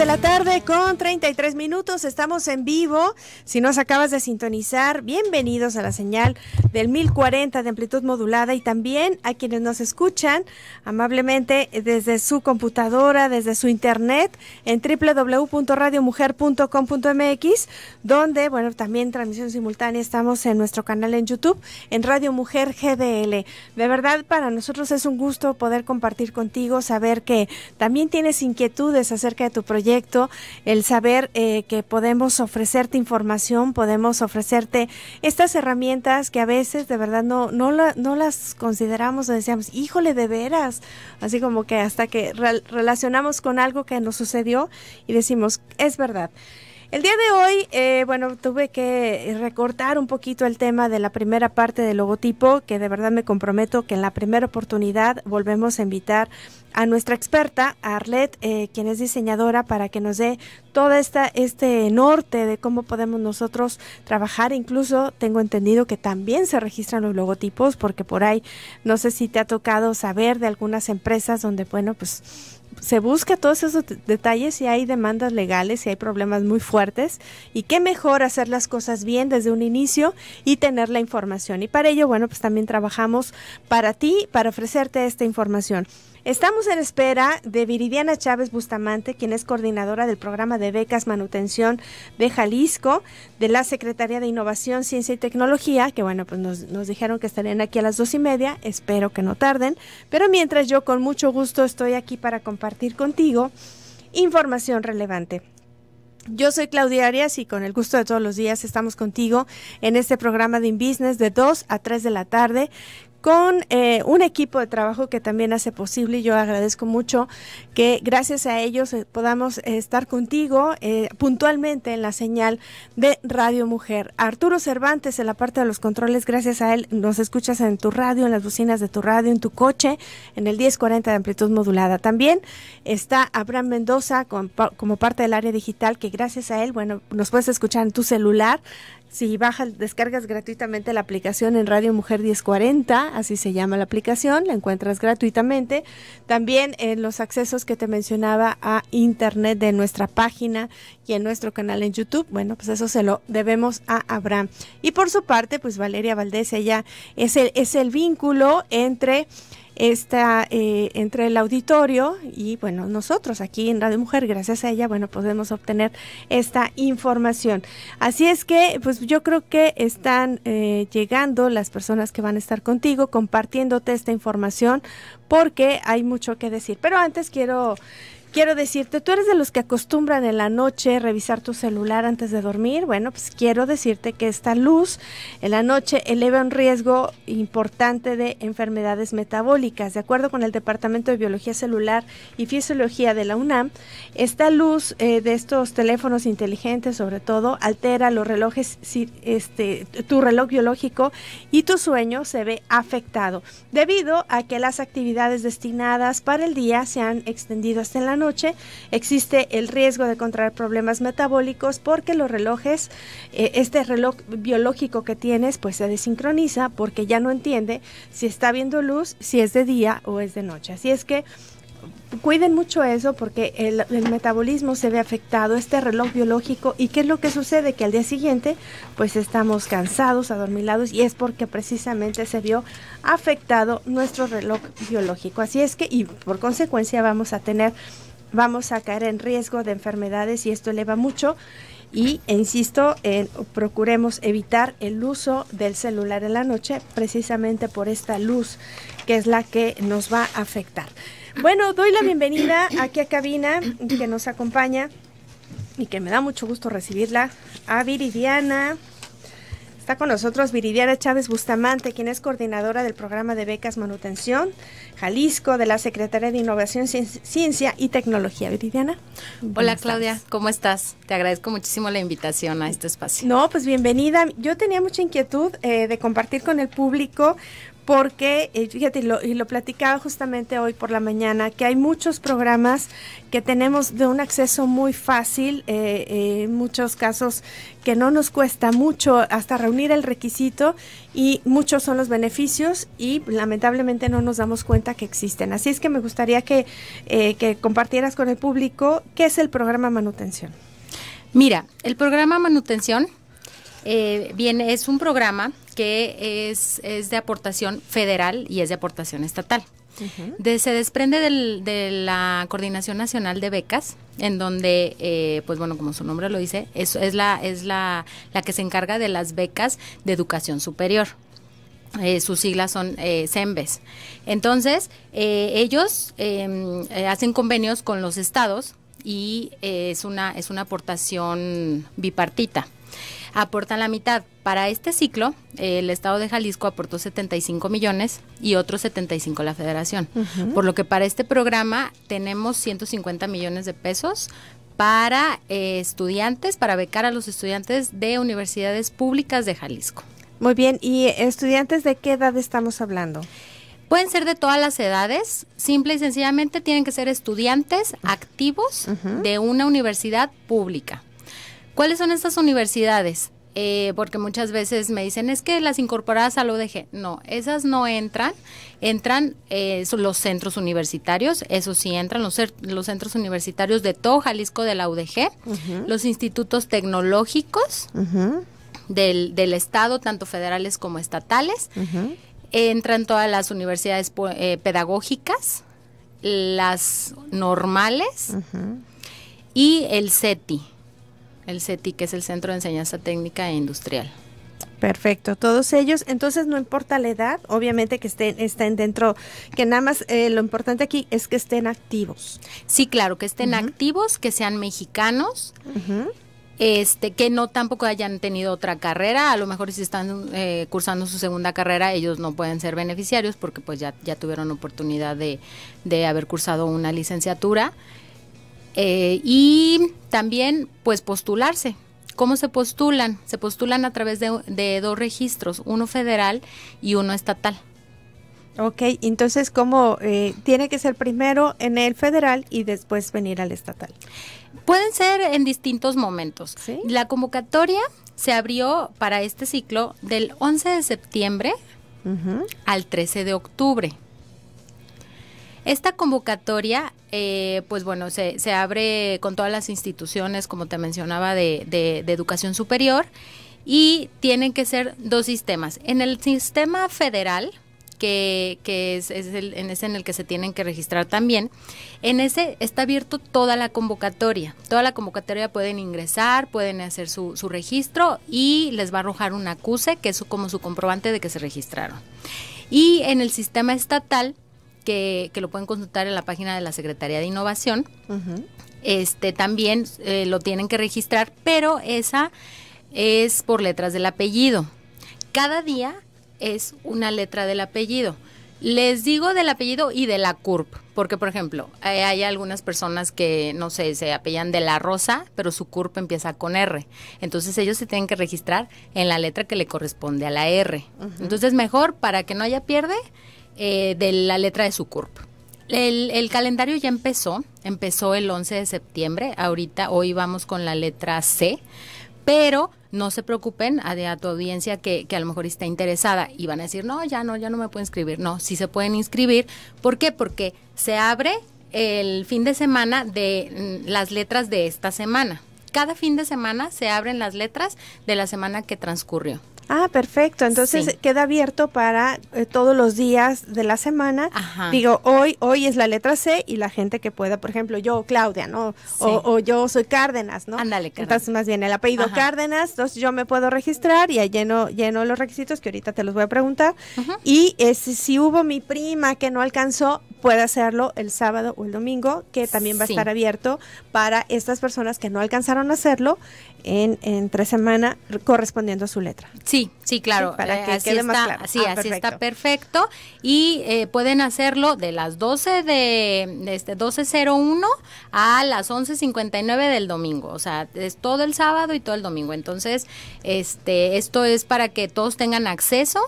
de la tarde con 33 minutos, estamos en vivo. Si nos acabas de sintonizar, bienvenidos a la señal del 1040 de amplitud modulada y también a quienes nos escuchan amablemente desde su computadora, desde su internet en www.radiomujer.com.mx, donde, bueno, también transmisión simultánea estamos en nuestro canal en YouTube en Radio Mujer GDL. De verdad, para nosotros es un gusto poder compartir contigo, saber que también tienes inquietudes acerca de tu proyecto el saber eh, que podemos ofrecerte información, podemos ofrecerte estas herramientas que a veces de verdad no, no, las consideramos o decíamos, híjole, de veras, así como que hasta que relacionamos con algo que nos sucedió y decimos, es verdad. El día de hoy, eh, bueno, tuve que recortar un poquito el tema de la primera parte del logotipo, que de verdad me comprometo que en la primera oportunidad volvemos a invitar a nuestra experta, a Arlet, eh, quien es diseñadora, para que nos dé todo esta, este norte de cómo podemos nosotros trabajar. Incluso tengo entendido que también se registran los logotipos, porque por ahí no sé si te ha tocado saber de algunas empresas donde, bueno, pues se busca todos esos detalles si hay demandas legales, si hay problemas muy fuertes y qué mejor hacer las cosas bien desde un inicio y tener la información. Y para ello, bueno, pues también trabajamos para ti, para ofrecerte esta información. Estamos en espera de Viridiana Chávez Bustamante, quien es coordinadora del programa de becas manutención de Jalisco, de la Secretaría de Innovación, Ciencia y Tecnología, que bueno, pues nos, dijeron que estarían aquí a las dos y media, espero que no tarden, pero mientras yo con mucho gusto estoy aquí para compartir contigo información relevante. Yo soy Claudia Arias y con el gusto de todos los días estamos contigo en este programa de InBusiness de 2 a 3 de la tarde con eh, un equipo de trabajo que también hace posible y yo agradezco mucho que gracias a ellos eh, podamos eh, estar contigo puntualmente en la señal de Radio Mujer. Arturo Cervantes en la parte de los controles, gracias a él nos escuchas en tu radio, en las bocinas de tu radio, en tu coche, en el 1040 de amplitud modulada. También está Abraham Mendoza como parte del área digital que gracias a él, bueno, nos puedes escuchar en tu celular si bajas, descargas gratuitamente la aplicación en Radio Mujer 1040, así se llama la aplicación, la encuentras gratuitamente. También en eh, los accesos que te mencionaba a internet de nuestra página y en nuestro canal en YouTube. Bueno, pues eso se lo debemos a Abraham. Y por su parte, pues Valeria Valdés, ella es el, es el vínculo entre Está eh, entre el auditorio y bueno, nosotros aquí en Radio Mujer, gracias a ella, bueno, podemos obtener esta información. Así es que, pues yo creo que están eh, llegando las personas que van a estar contigo compartiéndote esta información porque hay mucho que decir. Pero antes quiero quiero decirte, tú eres de los que acostumbran en la noche revisar tu celular antes de dormir. Bueno, pues quiero decirte que esta luz en la noche eleva un riesgo importante de enfermedades metabólicas. De acuerdo con el Departamento de Biología Celular y Fisiología de la UNAM, esta luz eh, de estos teléfonos inteligentes, sobre todo, altera los relojes, este, tu reloj biológico y tu sueño se ve afectado debido a que las actividades destinadas para el día se han extendido hasta la noche, existe el riesgo de contraer problemas metabólicos porque los relojes, eh, este reloj biológico que tienes, pues se desincroniza porque ya no entiende si está viendo luz, si es de día o es de noche. Así es que cuiden mucho eso porque el, metabolismo se ve afectado, este reloj biológico y qué es lo que sucede que al día siguiente pues estamos cansados, adormilados y es porque precisamente se vio afectado nuestro reloj biológico. Así es que y por consecuencia vamos a tener vamos a caer en riesgo de enfermedades y esto eleva mucho. Y e insisto, procuremos evitar el uso del celular en la noche precisamente por esta luz que es la que nos va a afectar. Bueno, doy la bienvenida aquí a cabina que nos acompaña y que me da mucho gusto recibirla a Viridiana Está con nosotros Viridiana Chávez Bustamante, quien es coordinadora del programa de becas Manutención Jalisco de la Secretaría de Innovación, Ciencia y Tecnología. Viridiana. Hola Claudia, ¿cómo estás? Te agradezco muchísimo la invitación a este espacio. No, pues bienvenida. Yo tenía mucha inquietud eh, de compartir con el público porque, eh, fíjate, y lo platicaba justamente hoy por la mañana, que hay muchos programas que tenemos de un acceso muy fácil, eh, eh, en muchos casos que no nos cuesta mucho hasta reunir el requisito y muchos son los beneficios y lamentablemente no nos damos cuenta que existen. Así es que me gustaría que, compartieras con el público qué es el programa manutención. Mira, el programa manutención eh, es un programa que es, es de aportación federal y es de aportación estatal. se desprende de la Coordinación Nacional de Becas, en donde, eh, pues bueno, como su nombre lo dice, es, es, la, es la, que se encarga de las becas de educación superior. Eh, sus siglas son eh, CEMBES. Entonces, eh, ellos em, hacen convenios con los estados y es, una, es una aportación bipartita. Aportan la mitad. Para este ciclo, el Estado de Jalisco aportó 75 millones y otros 75 la Federación. Por lo que para este programa tenemos 150 millones de pesos para eh, estudiantes, para becar a los estudiantes de universidades públicas de Jalisco. Muy bien, ¿y estudiantes de qué edad estamos hablando? Pueden ser de todas las edades, simple y sencillamente tienen que ser estudiantes activos de una universidad pública. ¿Cuáles son estas universidades? Eh, porque muchas veces me dicen, es que las incorporadas a la UDG. No, esas no entran. Entran eh, los centros universitarios, eso sí, entran los, centros universitarios de todo Jalisco de la UDG, los institutos tecnológicos del, Estado, tanto federales como estatales. Entran todas las universidades eh, pedagógicas, las normales y el CETI el CETI, que es el Centro de Enseñanza Técnica e Industrial. Perfecto, todos ellos. Entonces no importa la edad, obviamente que estén, estén dentro, que nada más eh, lo importante aquí es que estén activos. Sí, claro, que estén activos, que sean mexicanos. Este, que no tampoco hayan tenido otra carrera, a lo mejor si están eh, cursando su segunda carrera, ellos no pueden ser beneficiarios porque pues ya, ya tuvieron oportunidad de, haber cursado una licenciatura. Eh, y también, pues postularse. ¿Cómo se postulan? Se postulan a través de, dos registros, uno federal y uno estatal. Ok, entonces, ¿cómo eh, tiene que ser primero en el federal y después venir al estatal? Pueden ser en distintos momentos. La convocatoria se abrió para este ciclo del 11 de septiembre al 13 de octubre. Esta convocatoria, eh, pues bueno, se, abre con todas las instituciones, como te mencionaba, de, educación superior y tienen que ser dos sistemas. En el sistema federal, que, es, en ese en el que se tienen que registrar también. En ese está abierto toda la convocatoria. Toda la convocatoria pueden ingresar, pueden hacer su, su registro y les va a arrojar un acuse, que es como su comprobante de que se registraron. Y en el sistema estatal que, que, lo pueden consultar en la página de la Secretaría de Innovación. Este también eh, lo tienen que registrar, pero esa es por letras del apellido. Cada día es una letra del apellido. Les digo del apellido y de la CURP, porque por ejemplo, eh, hay algunas personas que, no sé, se apellan de la Rosa, pero su CURP empieza con R. Entonces ellos se tienen que registrar en la letra que le corresponde a la R. Entonces mejor, para que no haya pierde, eh, de la letra de su CURP. El, calendario ya empezó, empezó el 11 de septiembre, ahorita hoy vamos con la letra C, pero no se preocupen a, tu audiencia que, que, a lo mejor está interesada y van a decir, no, ya no, ya no me puedo inscribir. No, sí se pueden inscribir. ¿Por qué? Porque se abre el fin de semana de mm, las letras de esta semana. Cada fin de semana se abren las letras de la semana que transcurrió. Ah, perfecto. Entonces queda abierto para eh, todos los días de la semana. Digo, hoy hoy es la letra C y la gente que pueda, por ejemplo, yo Claudia, ¿no? O, yo soy Cárdenas, ¿no? Ándale, Cárdenas. Entonces más bien el apellido Cárdenas, entonces yo me puedo registrar y lleno lleno los requisitos que ahorita te los voy a preguntar. Y eh, si hubo mi prima que no alcanzó, puede hacerlo el sábado o el domingo, que también va a estar abierto para estas personas que no alcanzaron a hacerlo en, tres semanas correspondiendo a su letra. Sí, sí, claro. para eh, así quede está, así perfecto. Ah, está perfecto. Y eh, pueden hacerlo de las 12 de, de este 12.01 a las 11.59 del domingo. O sea, es todo el sábado y todo el domingo. Entonces, este esto es para que todos tengan acceso.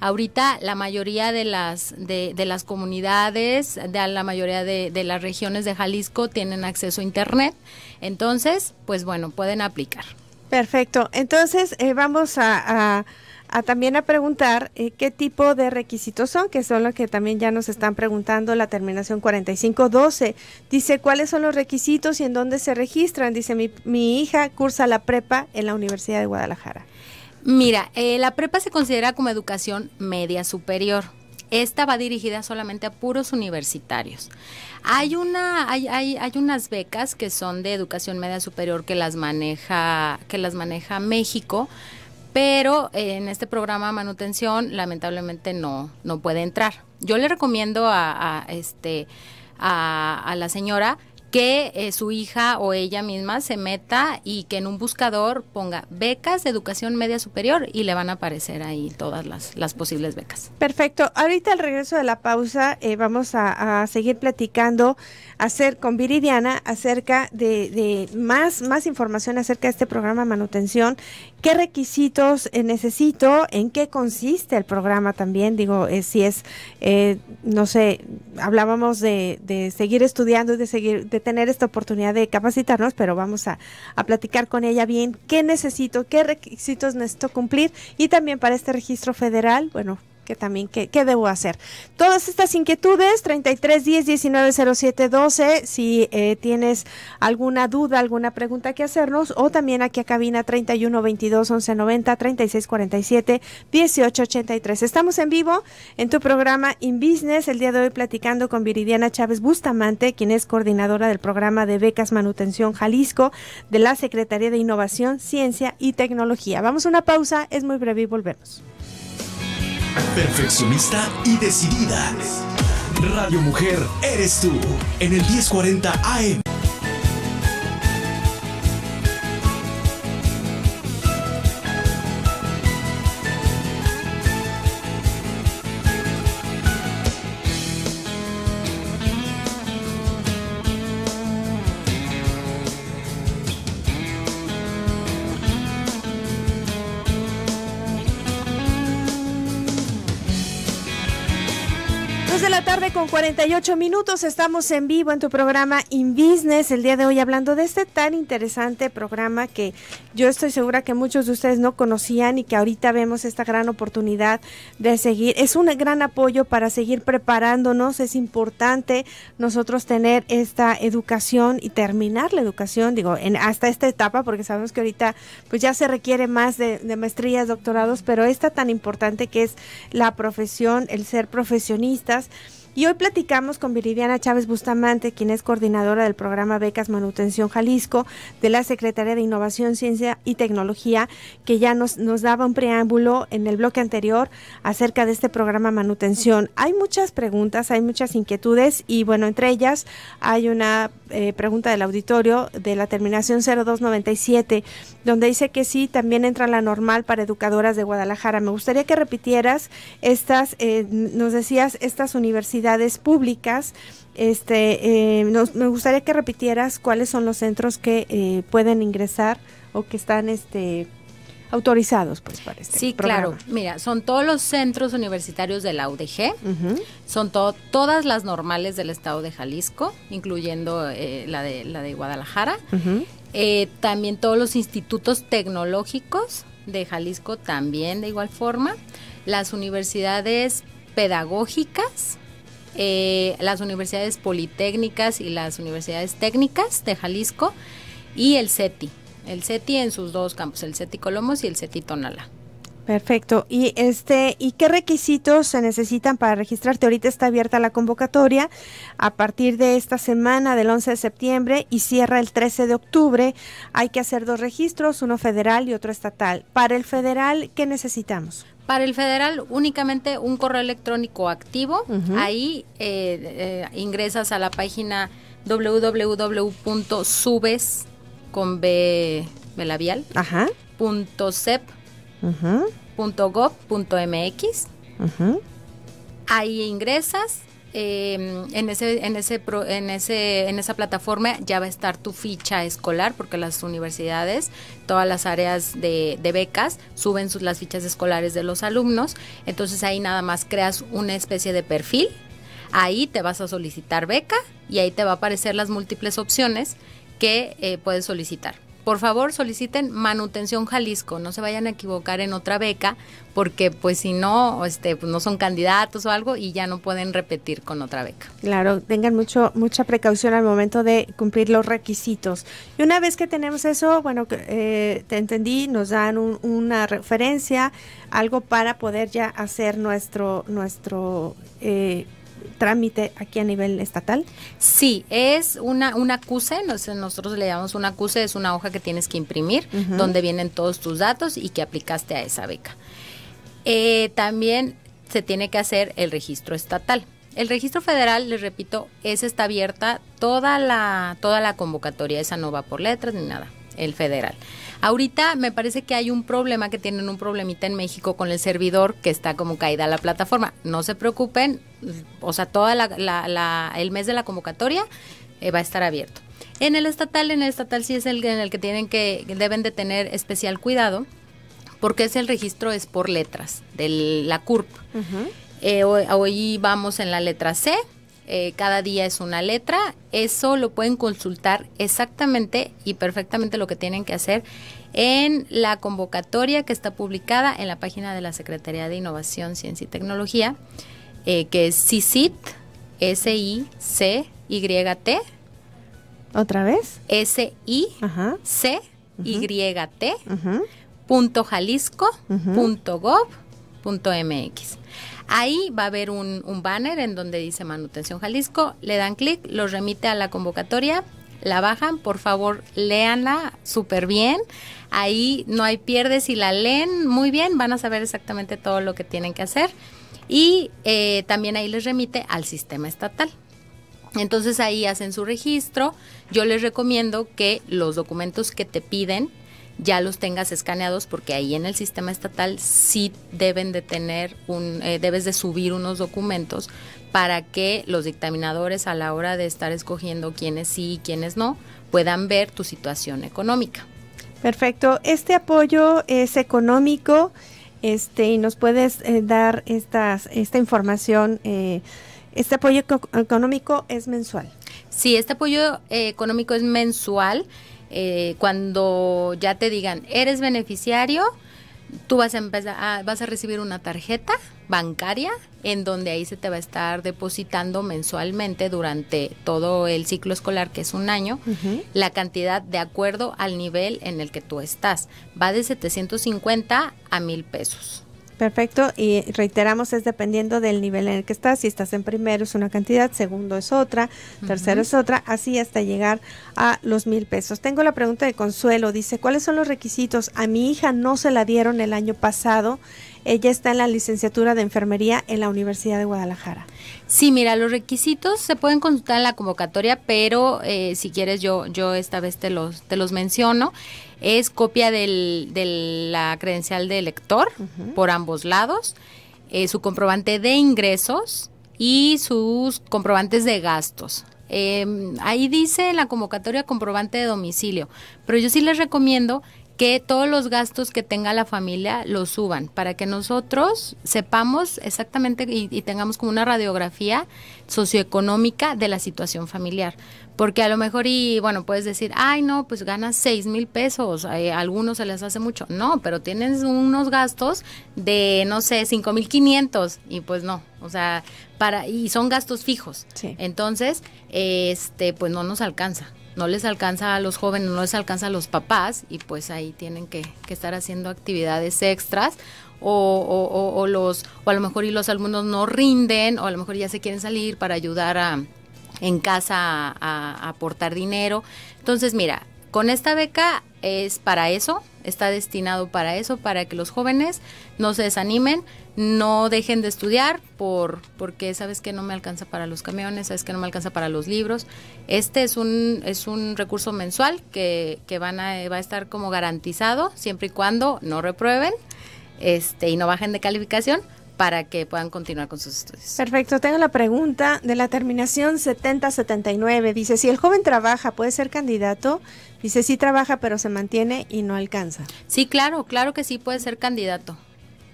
Ahorita la mayoría de las, de las comunidades de la mayoría de, las regiones de Jalisco tienen acceso a Internet. Entonces, pues bueno, pueden aplicar. Perfecto. Entonces, eh, vamos a, también a preguntar eh, qué tipo de requisitos son, que son los que también ya nos están preguntando la terminación 4512. Dice, ¿cuáles son los requisitos y en dónde se registran? Dice, mi, hija cursa la prepa en la Universidad de Guadalajara. Mira, eh, la prepa se considera como educación media superior. Esta va dirigida solamente a puros universitarios. Hay, una, hay, hay, hay unas becas que son de educación media superior que las maneja, que las maneja México, pero en este programa manutención lamentablemente no, no puede entrar. Yo le recomiendo a, este, a la señora que eh, su hija o ella misma se meta y que en un buscador ponga becas de educación media superior y le van a aparecer ahí todas las, las posibles becas. Perfecto. Ahorita al regreso de la pausa eh, vamos a, seguir platicando hacer, con Viridiana acerca de, de, más, más información acerca de este programa de manutención ¿Qué requisitos eh, necesito? ¿En qué consiste el programa también? Digo, eh, si es, eh, no sé, hablábamos de, seguir estudiando y de seguir, de tener esta oportunidad de capacitarnos, pero vamos a, a platicar con ella bien qué necesito, qué requisitos necesito cumplir y también para este registro federal, bueno, que también, ¿qué, debo hacer? Todas estas inquietudes, 33 10 19 07 12, si eh, tienes alguna duda, alguna pregunta que hacernos, o también aquí a cabina 31 22 11 90 36 47 18 83. Estamos en vivo en tu programa In Business, el día de hoy platicando con Viridiana Chávez Bustamante, quien es coordinadora del programa de becas Manutención Jalisco de la Secretaría de Innovación, Ciencia y Tecnología. Vamos a una pausa, es muy breve y volvemos. Perfeccionista y decidida. Radio Mujer, eres tú. En el 1040 AM. con 48 minutos. Estamos en vivo en tu programa In Business el día de hoy hablando de este tan interesante programa que yo estoy segura que muchos de ustedes no conocían y que ahorita vemos esta gran oportunidad de seguir. Es un gran apoyo para seguir preparándonos. Es importante nosotros tener esta educación y terminar la educación, digo, en, hasta esta etapa, porque sabemos que ahorita pues ya se requiere más de, maestrías, doctorados, pero esta tan importante que es la profesión, el ser profesionistas y hoy platicamos con Viridiana Chávez Bustamante, quien es coordinadora del programa Becas Manutención Jalisco de la Secretaría de Innovación, Ciencia y Tecnología, que ya nos, nos daba un preámbulo en el bloque anterior acerca de este programa Manutención. Hay muchas preguntas, hay muchas inquietudes y bueno, entre ellas hay una eh, pregunta del auditorio de la terminación 0297 donde dice que sí, también entra la normal para educadoras de Guadalajara. Me gustaría que repitieras estas, eh, nos decías, estas universidades públicas. Este, eh, me gustaría que repitieras cuáles son los centros que eh, pueden ingresar o que están este, autorizados pues para este Sí, claro. Mira, son todos los centros universitarios de la UDG, son todas las normales del estado de Jalisco, incluyendo la, de, la de Guadalajara. Eh, también todos los institutos tecnológicos de Jalisco también de igual forma, las universidades pedagógicas, eh, las universidades politécnicas y las universidades técnicas de Jalisco y el CETI, el CETI en sus dos campos, el CETI Colomos y el CETI Tonalá. Perfecto. ¿Y este y qué requisitos se necesitan para registrarte? Ahorita está abierta la convocatoria a partir de esta semana del 11 de septiembre y cierra el 13 de octubre. Hay que hacer dos registros, uno federal y otro estatal. Para el federal, ¿qué necesitamos? Para el federal únicamente un correo electrónico activo. Ahí eh, eh, ingresas a la página www.subes con punto Ahí ingresas em, en ese en ese en ese en esa plataforma ya va a estar tu ficha escolar porque las universidades todas las áreas de, becas suben sus, las fichas escolares de los alumnos entonces ahí nada más creas una especie de perfil ahí te vas a solicitar beca y ahí te va a aparecer las múltiples opciones que eh, puedes solicitar por favor soliciten manutención Jalisco, no se vayan a equivocar en otra beca, porque pues si no, este, pues, no son candidatos o algo y ya no pueden repetir con otra beca. Claro, tengan mucho, mucha precaución al momento de cumplir los requisitos. Y una vez que tenemos eso, bueno, eh, te entendí, nos dan una referencia, algo para poder ya hacer nuestro, nuestro eh, trámite aquí a nivel estatal? Sí, es una, una acuse, nosotros le llamamos una acuse, es una hoja que tienes que imprimir donde vienen todos tus datos y que aplicaste a esa beca. Eh, también se tiene que hacer el registro estatal. El registro federal, les repito, es está abierta toda la, toda la convocatoria, esa no va por letras ni nada, el federal. Ahorita me parece que hay un problema, que tienen un problemita en México con el servidor que está como caída la plataforma. No se preocupen, o sea, todo la, el mes de la convocatoria eh, va a estar abierto. En el estatal, en el estatal sí es el en el que tienen que deben de tener especial cuidado porque es el registro es por letras de la CURP. Eh, hoy vamos en la letra C, eh, cada día es una letra. Eso lo pueden consultar exactamente y perfectamente lo que tienen que hacer en la convocatoria que está publicada en la página de la Secretaría de Innovación, Ciencia y Tecnología, eh, que es CICIT, S-I-C-Y-T. ¿Otra vez? S-I-C-Y-T. Punto Punto Ahí va a haber un, banner en donde dice Manutención Jalisco, le dan clic, los remite a la convocatoria, la bajan, por favor, léanla súper bien. Ahí no hay pierdes, si la leen muy bien van a saber exactamente todo lo que tienen que hacer. Y eh, también ahí les remite al sistema estatal. Entonces ahí hacen su registro. Yo les recomiendo que los documentos que te piden ya los tengas escaneados porque ahí en el sistema estatal sí deben de tener un, eh, debes de subir unos documentos para que los dictaminadores a la hora de estar escogiendo quiénes sí y quiénes no puedan ver tu situación económica. Perfecto. Este apoyo es económico, este, y nos puedes eh, dar estas, esta información. Eh, este apoyo económico es mensual. Sí, este apoyo económico es mensual. Eh, cuando ya te digan, eres beneficiario, tú vas a empezar vas a recibir una tarjeta bancaria en donde ahí se te va a estar depositando mensualmente durante todo el ciclo escolar que es un año la cantidad de acuerdo al nivel en el que tú estás va de 750 a mil pesos Perfecto, y reiteramos, es dependiendo del nivel en el que estás. Si estás en primero es una cantidad, segundo es otra, tercero es otra, así hasta llegar a los mil pesos. Tengo la pregunta de Consuelo, dice, ¿cuáles son los requisitos? A mi hija no se la dieron el año pasado, ella está en la licenciatura de enfermería en la Universidad de Guadalajara. Sí, mira, los requisitos se pueden consultar en la convocatoria, pero eh, si quieres yo, yo esta vez te los, te los menciono. Es copia del, de la credencial de lector por ambos lados, eh, su comprobante de ingresos y sus comprobantes de gastos. Em, ahí dice la convocatoria comprobante de domicilio, pero yo sí les recomiendo que todos los gastos que tenga la familia los suban para que nosotros sepamos exactamente y, tengamos como una radiografía socioeconómica de la situación familiar. Porque a lo mejor y bueno, puedes decir, ay no, pues ganas seis mil pesos, eh, a algunos se les hace mucho. No, pero tienes unos gastos de, no sé, cinco mil quinientos y pues no, o sea, para, y son gastos fijos. Entonces, este, pues no nos alcanza no les alcanza a los jóvenes, no les alcanza a los papás y pues ahí tienen que, estar haciendo actividades extras o, los, o a lo mejor y los alumnos no rinden o a lo mejor ya se quieren salir para ayudar a, en casa a aportar dinero. Entonces, mira, con esta beca es para eso, está destinado para eso, para que los jóvenes no se desanimen, no dejen de estudiar por porque sabes que no me alcanza para los camiones, sabes que no me alcanza para los libros. Este es un es un recurso mensual que, que van a, va a estar como garantizado siempre y cuando no reprueben este y no bajen de calificación para que puedan continuar con sus estudios. Perfecto, tengo la pregunta de la terminación 7079. Dice, si el joven trabaja, ¿puede ser candidato? Dice, sí trabaja, pero se mantiene y no alcanza. Sí, claro, claro que sí puede ser candidato.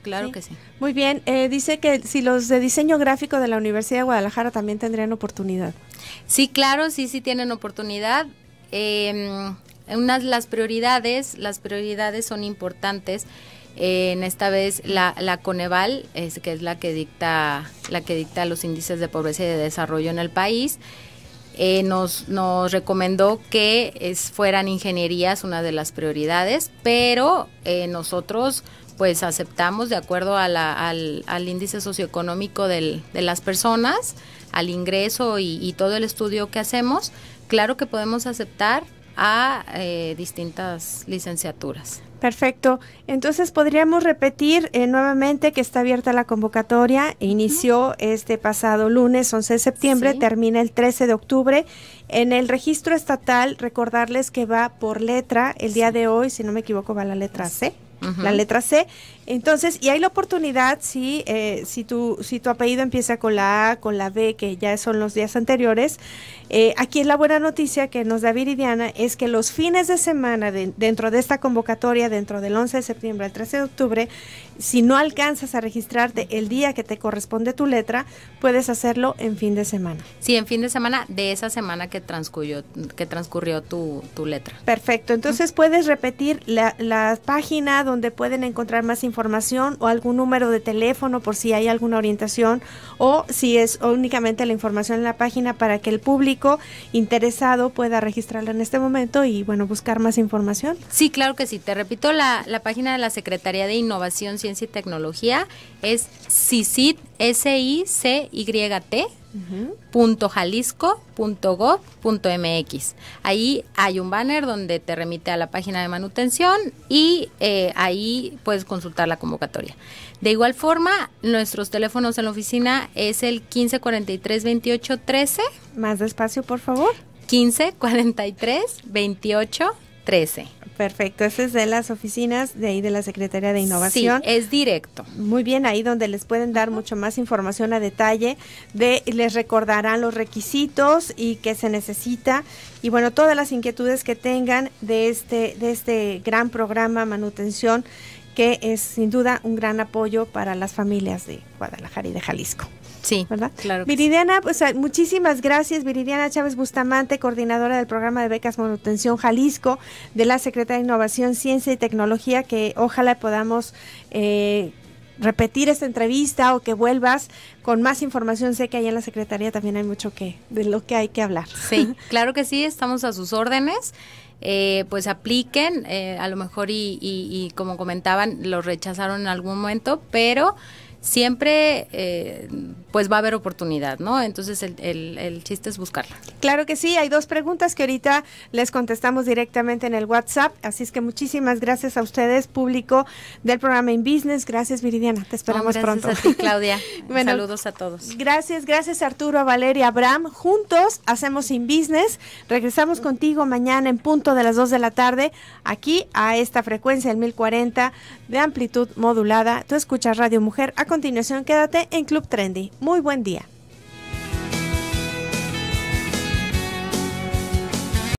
Claro que sí. Muy bien, eh, dice que si los de diseño gráfico de la Universidad de Guadalajara también tendrían oportunidad. Sí, claro, sí, sí tienen oportunidad. Em, unas las prioridades, las prioridades son importantes en esta vez la, la Coneval, que es la que dicta, la que dicta los índices de pobreza y de desarrollo en el país, eh, nos, nos recomendó que fueran ingenierías una de las prioridades, pero eh, nosotros pues aceptamos de acuerdo al, índice socioeconómico de las personas, al ingreso y, todo el estudio que hacemos, claro que podemos aceptar a eh, distintas licenciaturas. Perfecto. Entonces podríamos repetir eh, nuevamente que está abierta la convocatoria. Inició este pasado lunes 11 de septiembre, termina el 13 de octubre. En el registro estatal, recordarles que va por letra. El día de hoy, si no me equivoco, va la letra C. La letra C entonces, y hay la oportunidad, si, eh, si, tu, si tu apellido empieza con la A, con la B, que ya son los días anteriores, eh, aquí es la buena noticia que nos da Viridiana, es que los fines de semana, dentro de esta convocatoria, dentro del 11 de septiembre al 13 de octubre, si no alcanzas a registrarte el día que te corresponde tu letra, puedes hacerlo en fin de semana. Sí, en fin de semana de esa semana que transcurrió, que transcurrió tu, letra. Perfecto, entonces puedes repetir la página donde pueden encontrar más información información o algún número de teléfono por si hay alguna orientación o si es únicamente la información en la página para que el público interesado pueda registrarla en este momento y bueno, buscar más información. Sí, claro que sí. Te repito, la, la página de la Secretaría de Innovación, Ciencia y Tecnología es CICIT, s c y t .jalisco.gov.mx. Ahí hay un banner donde te remite a la página de manutención y eh, ahí puedes consultar la convocatoria. De igual forma, nuestros teléfonos en la oficina es el 1543 2813 Más despacio, por favor. 1543-2813. 13. Perfecto, ese es de las oficinas de ahí de la Secretaría de Innovación. Sí, es directo. Muy bien, ahí donde les pueden dar mucho más información a detalle de les recordarán los requisitos y qué se necesita y bueno, todas las inquietudes que tengan de este de este gran programa manutención que es sin duda un gran apoyo para las familias de Guadalajara y de Jalisco. Sí, ¿verdad? Claro. Viridiana, pues ah, muchísimas gracias, Viridiana Chávez Bustamante, coordinadora del programa de becas Manutención Jalisco de la Secretaría de Innovación, Ciencia y Tecnología, que ojalá podamos... Eh, repetir esta entrevista o que vuelvas con más información. Sé que ahí en la Secretaría también hay mucho que de lo que hay que hablar. Sí, claro que sí, estamos a sus órdenes. Eh, pues apliquen, eh, a lo mejor y, como comentaban, lo rechazaron en algún momento, pero siempre eh, pues va a haber oportunidad, ¿no? Entonces el, chiste es buscarla. Claro que sí, hay dos preguntas que ahorita les contestamos directamente en el WhatsApp, así es que muchísimas gracias a ustedes, público del programa In Business, gracias Viridiana, te esperamos oh, pronto. Gracias a ti Claudia, saludos a todos. Gracias, gracias Arturo, a Valeria, Abraham, juntos hacemos In Business, regresamos contigo mañana en punto de las 2 de la tarde, aquí a esta frecuencia, el 1040 de amplitud modulada, tú escuchas Radio Mujer, a continuación quédate en Club Trendy. Muy buen día.